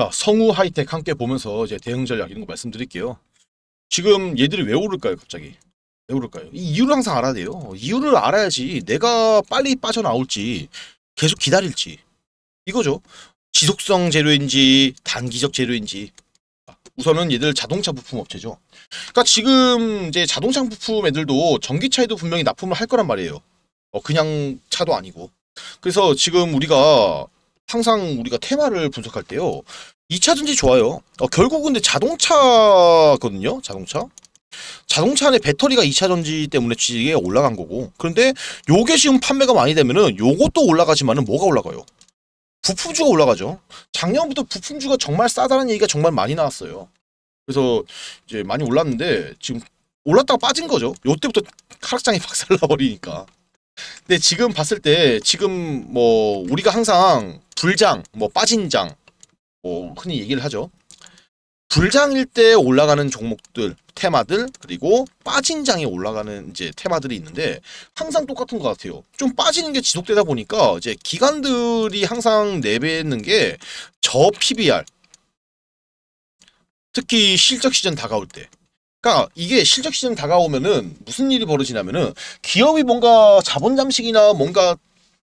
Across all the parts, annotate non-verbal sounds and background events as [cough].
자, 성우 하이텍 함께 보면서 이제 대응 전략 이런 거 말씀드릴게요. 지금 얘들이 왜 오를까요, 갑자기? 왜 오를까요? 이 이유를 항상 알아야 돼요. 이유를 알아야지 내가 빨리 빠져나올지 계속 기다릴지 이거죠. 지속성 재료인지 단기적 재료인지 우선은 얘들 자동차 부품 업체죠. 그러니까 지금 이제 자동차 부품 애들도 전기차에도 분명히 납품을 할 거란 말이에요. 어, 그냥 차도 아니고. 그래서 지금 우리가 항상 우리가 테마를 분석할 때요. 2차전지 좋아요. 어, 결국은 근데 자동차거든요. 자동차. 자동차 안에 배터리가 2차전지 때문에 지에 올라간 거고 그런데 요게 지금 판매가 많이 되면은 요것도 올라가지만은 뭐가 올라가요? 부품주가 올라가죠. 작년부터 부품주가 정말 싸다는 얘기가 정말 많이 나왔어요. 그래서 이제 많이 올랐는데 지금 올랐다가 빠진 거죠. 요때부터 [laughs] 하락장이 [laughs] 박살나버리니까. 근데 지금 봤을 때 지금 뭐 우리가 항상 불장, 뭐 빠진 장, 뭐 흔히 얘기를 하죠. 불장일 때 올라가는 종목들, 테마들, 그리고 빠진 장에 올라가는 이제 테마들이 있는데 항상 똑같은 것 같아요. 좀 빠지는 게 지속되다 보니까 이제 기관들이 항상 내뱉는 게 저 PBR, 특히 실적 시즌 다가올 때 그러니까 이게 실적 시즌 다가오면은 무슨 일이 벌어지냐면은 기업이 뭔가 자본 잠식이나 뭔가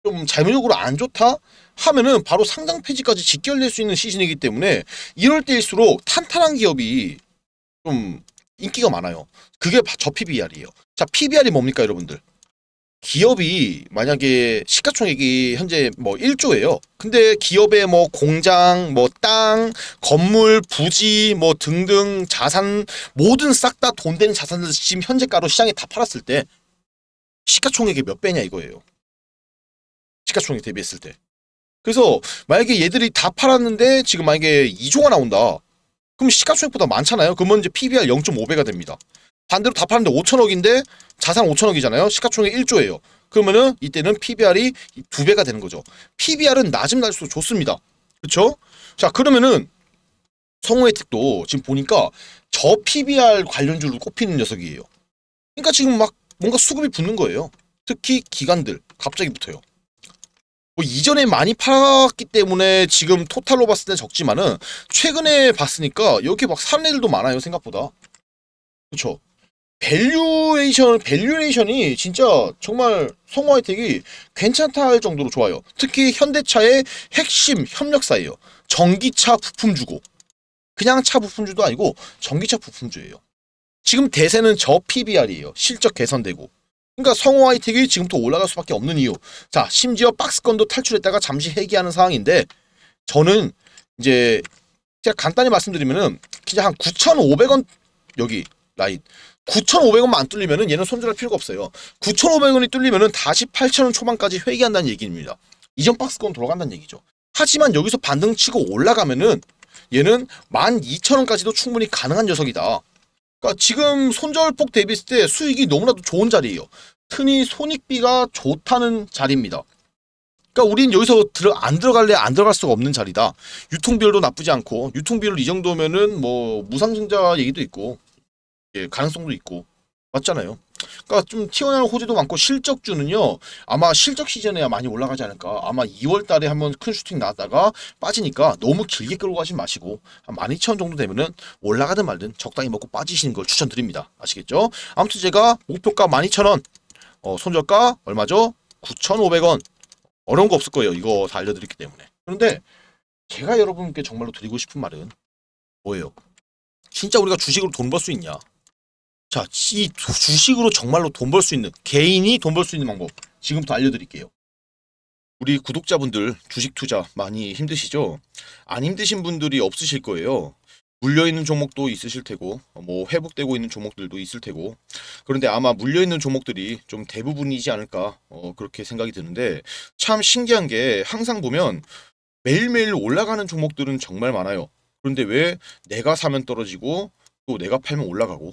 좀 자문적으로 안 좋다 하면은 바로 상장 폐지까지 직결될 수 있는 시즌이기 때문에 이럴 때일수록 탄탄한 기업이 좀 인기가 많아요. 그게 저 PBR이에요. 자, PBR이 뭡니까 여러분들? 기업이 만약에 시가총액이 현재 뭐 1조예요. 근데 기업의 뭐 공장, 뭐 땅, 건물, 부지 뭐 등등 자산 모든 싹 다 돈 되는 자산을 지금 현재가로 시장에 다 팔았을 때 시가총액이 몇 배냐 이거예요. 시가총액 대비했을 때. 그래서 만약에 얘들이 다 팔았는데 지금 만약에 2조가 나온다. 그럼 시가총액보다 많잖아요. 그러면 이제 PBR 0.5배가 됩니다. 반대로 다 파는데 5천억인데 자산 5천억이잖아요. 시가총액 1조예요. 그러면은 이때는 PBR이 두 배가 되는 거죠. PBR은 낮음 날수록 좋습니다. 그렇죠? 자 그러면은 성우 혜택도 지금 보니까 저 PBR 관련주로 꼽히는 녀석이에요. 그러니까 지금 막 뭔가 수급이 붙는 거예요. 특히 기관들 갑자기 붙어요. 뭐 이전에 많이 팔았기 때문에 지금 토탈로 봤을 때 적지만은 최근에 봤으니까 이렇게 막 사는 애들도 많아요 생각보다. 그렇죠? 밸류에이션, 밸류에이션이 진짜 정말 성우 혜택이 괜찮다 할 정도로 좋아요. 특히 현대차의 핵심 협력사예요. 전기차 부품주고. 그냥 차 부품주도 아니고 전기차 부품주예요. 지금 대세는 저 PBR이에요. 실적 개선되고. 그러니까 성우 호이택이 지금 더 올라갈 수밖에 없는 이유. 자, 심지어 박스건도 탈출했다가 잠시 해기하는 상황인데 저는 이제 제가 간단히 말씀드리면은 그냥 한 9,500원 여기 라인 9,500원만 안 뚫리면은 얘는 손절할 필요가 없어요. 9,500원이 뚫리면은 다시 8,000원 초반까지 회귀한다는 얘기입니다. 이전 박스권 돌아간다는 얘기죠. 하지만 여기서 반등치고 올라가면은 얘는 12,000원까지도 충분히 가능한 녀석이다. 그러니까 지금 손절폭 대비했을 때 수익이 너무나도 좋은 자리예요. 흔히 손익비가 좋다는 자리입니다. 그러니까 우린 여기서 들어, 안 들어갈래 안 들어갈 수가 없는 자리다. 유통비율도 나쁘지 않고 유통비율 이 정도면은 뭐 무상증자 얘기도 있고 예, 가능성도 있고 맞잖아요. 그러니까 좀튀어나온 호재도 많고 실적주는요 아마 실적 시즌에야 많이 올라가지 않을까 아마 2월달에 한번 큰 슈팅 나왔다가 빠지니까 너무 길게 끌고 가지 마시고 한 12,000원 정도 되면은 올라가든 말든 적당히 먹고 빠지시는 걸 추천드립니다 아시겠죠 아무튼 제가 목표가 12,000원 어, 손절가 얼마죠 9,500원 어려운 거 없을 거예요 이거 다 알려드렸기 때문에 그런데 제가 여러분께 정말로 드리고 싶은 말은 뭐예요 진짜 우리가 주식으로 돈 벌 수 있냐 자, 이 주식으로 정말로 돈 벌 수 있는 개인이 돈 벌 수 있는 방법 지금부터 알려드릴게요. 우리 구독자분들 주식 투자 많이 힘드시죠? 안 힘드신 분들이 없으실 거예요. 물려있는 종목도 있으실 테고 뭐 회복되고 있는 종목들도 있을 테고 그런데 아마 물려있는 종목들이 좀 대부분이지 않을까 어, 그렇게 생각이 드는데 참 신기한 게 항상 보면 매일매일 올라가는 종목들은 정말 많아요 그런데 왜 내가 사면 떨어지고 또 내가 팔면 올라가고